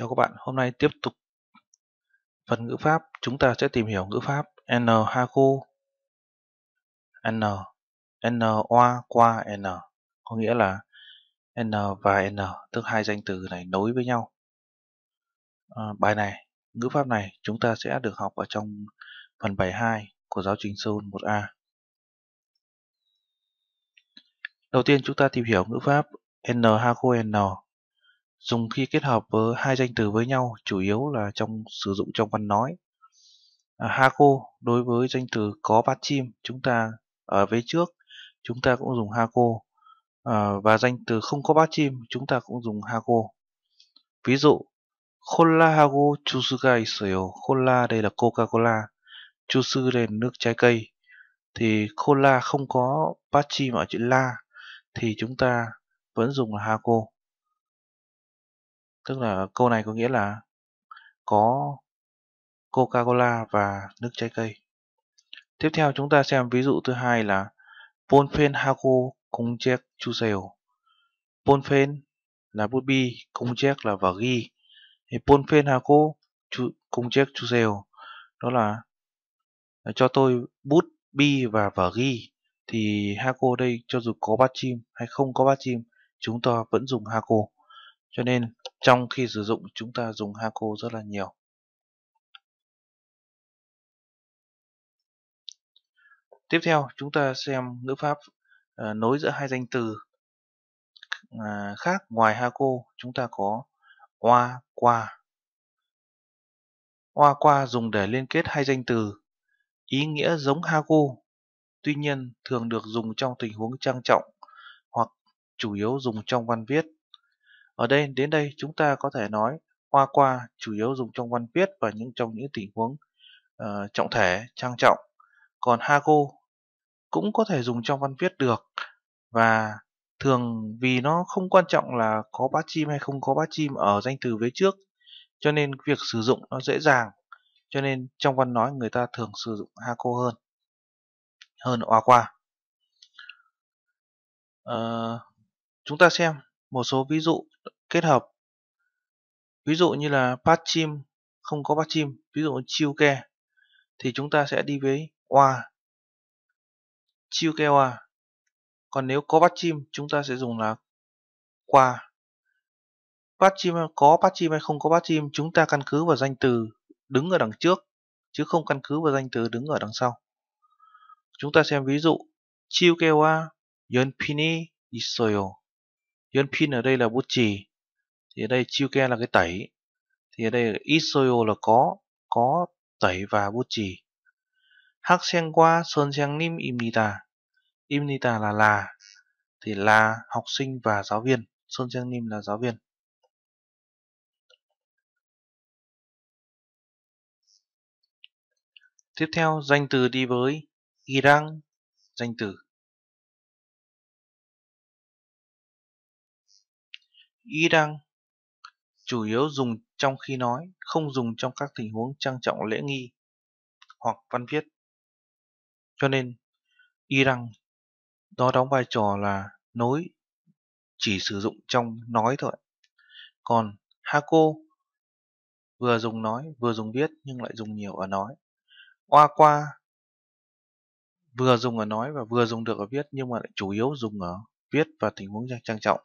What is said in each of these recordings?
Chào các bạn, hôm nay tiếp tục phần ngữ pháp, chúng ta sẽ tìm hiểu ngữ pháp n haku n n oa qua n có nghĩa là n và n tức hai danh từ này nối với nhau. À, bài này, ngữ pháp này chúng ta sẽ được học ở trong phần 72 của giáo trình Seoul 1A. Đầu tiên chúng ta tìm hiểu ngữ pháp n haku n dùng khi kết hợp với hai danh từ với nhau chủ yếu là trong sử dụng trong văn nói à, hako đối với danh từ có bát chim chúng ta ở vế trước chúng ta cũng dùng hako à, và danh từ không có bát chim chúng ta cũng dùng hako ví dụ Cola hago chusuga iseyo Cola đây là Coca-Cola Chusu đây là nước trái cây thì Cola không có bát chim ở chữ la thì chúng ta vẫn dùng là hako tức là câu này có nghĩa là có Coca-Cola và nước trái cây. Tiếp theo chúng ta xem ví dụ thứ hai là Ponfen Hago Kongjek Chuseo. Ponfen là bút bi, Kongjek là vở ghi. Thì Ponfen Hago Kongjek Chuseo đó là à, cho tôi bút bi và vở ghi thì Hago đây cho dù có bát chim hay không có bát chim chúng ta vẫn dùng Hago. Cho nên trong khi sử dụng chúng ta dùng Hako rất là nhiều. Tiếp theo chúng ta xem ngữ pháp à, nối giữa hai danh từ à, khác ngoài Hako chúng ta có oa qua. Oa qua dùng để liên kết hai danh từ ý nghĩa giống Hako, tuy nhiên thường được dùng trong tình huống trang trọng hoặc chủ yếu dùng trong văn viết. Ở đây đến đây chúng ta có thể nói hoa qua chủ yếu dùng trong văn viết và những trong những tình huống uh, trọng thể, trang trọng. Còn hago cũng có thể dùng trong văn viết được và thường vì nó không quan trọng là có bát chim hay không có bát chim ở danh từ vế trước cho nên việc sử dụng nó dễ dàng cho nên trong văn nói người ta thường sử dụng haco hơn hơn oa qua à, chúng ta xem một số ví dụ kết hợp ví dụ như là patch chim không có patch chim ví dụ chiêu ke thì chúng ta sẽ đi với oa chiêu ke oa còn nếu có patch chim chúng ta sẽ dùng là qua patch chim có patch chim hay không có patch chim chúng ta căn cứ vào danh từ đứng ở đằng trước chứ không căn cứ vào danh từ đứng ở đằng sau chúng ta xem ví dụ chiêu ke wa pini 있어요 pin ở đây là bút chì. Thì ở đây ke là cái tẩy. Thì ở đây Isoyo là có, có tẩy và bút chì. qua Sơn Haksengwa Nim Imnita. Imnita là là. Thì là học sinh và giáo viên. Sơn Nim là giáo viên. Tiếp theo, danh từ đi với Irang, danh từ. y chủ yếu dùng trong khi nói, không dùng trong các tình huống trang trọng lễ nghi hoặc văn viết. Cho nên, y đăng nó đóng vai trò là nối chỉ sử dụng trong nói thôi. Còn hako vừa dùng nói, vừa dùng viết nhưng lại dùng nhiều ở nói. Oa qua vừa dùng ở nói và vừa dùng được ở viết nhưng mà lại chủ yếu dùng ở viết và tình huống trang trọng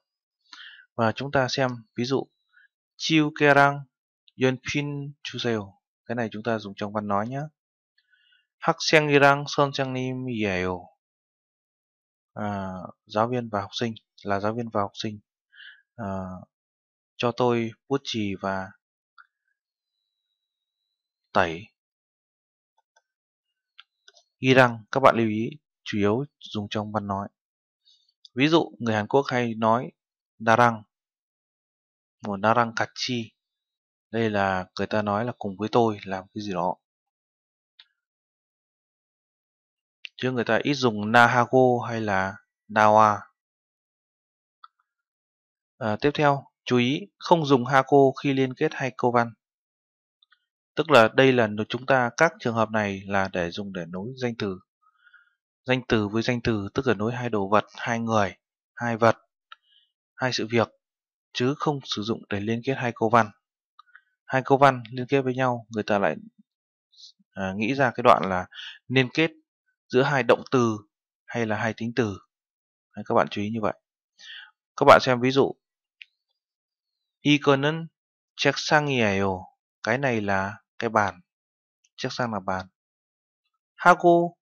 và chúng ta xem ví dụ chiu pin yonpin chuseo cái này chúng ta dùng trong văn nói nhé hắc seng girang son seng ni mieo à, giáo viên và học sinh là giáo viên và học sinh à, cho tôi bút chì và tẩy răng. các bạn lưu ý chủ yếu dùng trong văn nói ví dụ người Hàn Quốc hay nói Darang một Darang Kachi đây là người ta nói là cùng với tôi làm cái gì đó chứ người ta ít dùng Nahago hay là Nawa à, tiếp theo chú ý không dùng Hako khi liên kết hay câu văn tức là đây là chúng ta các trường hợp này là để dùng để nối danh từ danh từ với danh từ tức là nối hai đồ vật hai người hai vật hai sự việc chứ không sử dụng để liên kết hai câu văn. Hai câu văn liên kết với nhau, người ta lại à, nghĩ ra cái đoạn là liên kết giữa hai động từ hay là hai tính từ. Đấy, các bạn chú ý như vậy. Các bạn xem ví dụ. 이거는 책상이에요. Cái này là cái bàn. 책상 là bàn. 하고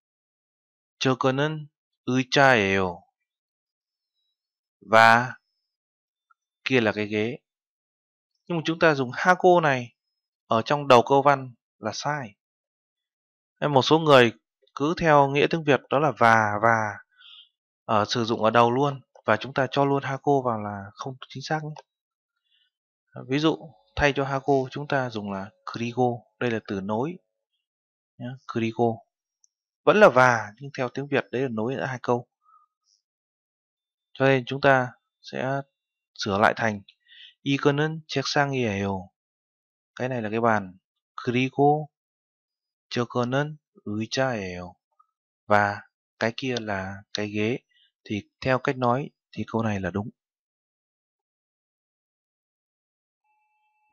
저거는 의자예요. Và kia là cái ghế. Nhưng mà chúng ta dùng Hago này ở trong đầu câu văn là sai. Một số người cứ theo nghĩa tiếng Việt đó là và và ở ờ, sử dụng ở đầu luôn và chúng ta cho luôn Hago vào là không chính xác. Nhé. Ví dụ thay cho Hago chúng ta dùng là Krigo, đây là từ nối. Nhá, Krigo. Vẫn là và nhưng theo tiếng Việt đấy là nối giữa hai câu. Cho nên chúng ta sẽ sửa lại thành 이거는 책상이에요. Cái này là cái bàn. 그리고 저거는 의자예요. Và cái kia là cái ghế. Thì theo cách nói thì câu này là đúng.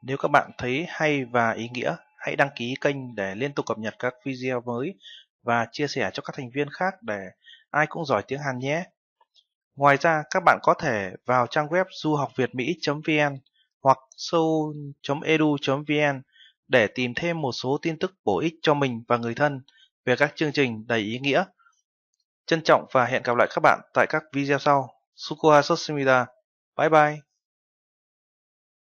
Nếu các bạn thấy hay và ý nghĩa, hãy đăng ký kênh để liên tục cập nhật các video mới và chia sẻ cho các thành viên khác để ai cũng giỏi tiếng Hàn nhé. Ngoài ra, các bạn có thể vào trang web duhocvietmy vn hoặc seoul.edu.vn để tìm thêm một số tin tức bổ ích cho mình và người thân về các chương trình đầy ý nghĩa. Trân trọng và hẹn gặp lại các bạn tại các video sau. Sukuha Sosmida. Bye bye!